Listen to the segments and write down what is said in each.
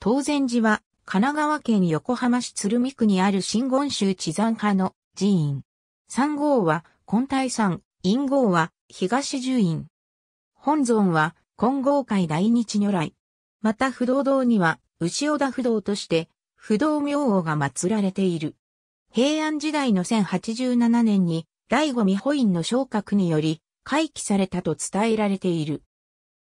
当然寺は、神奈川県横浜市鶴見区にある真言宗地山派の寺院。三号は、根体山、陰号は、東十院。本尊は、金剛会大日如来。また不動堂には、牛尾田不動として、不動明王が祀られている。平安時代の1087年に、醍醐味保院の昇格により、回帰されたと伝えられている。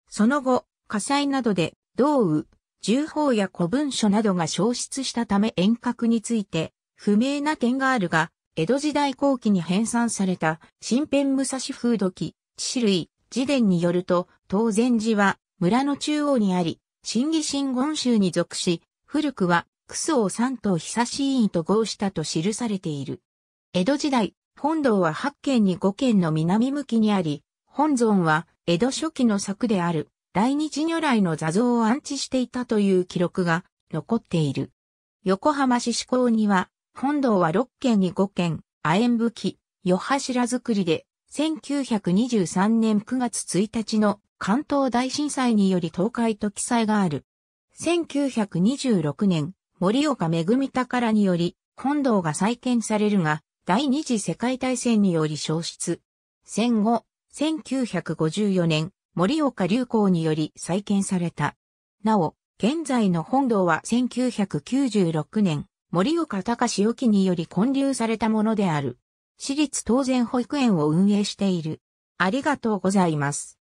その後、火災などで、道雨、重法や古文書などが消失したため遠隔について不明な点があるが、江戸時代後期に編纂された新編武蔵風土記、地類、自伝によると、当然寺は村の中央にあり、新義新言宗に属し、古くは、クソを三島久しいと合したと記されている。江戸時代、本堂は八軒に5軒の南向きにあり、本尊は江戸初期の作である大日如来の座像を安置していたという記録が残っている。横浜市志向には、本堂は6軒に5軒、亜鉛武器、夜柱作りで、1923年9月1日の関東大震災により倒壊と記載がある。1926年、森岡恵宝により、本堂が再建されるが、第二次世界大戦により消失。戦後、1954年、森岡流行により再建された。なお、現在の本堂は1996年、森岡隆之により建立されたものである。私立当然保育園を運営している。ありがとうございます。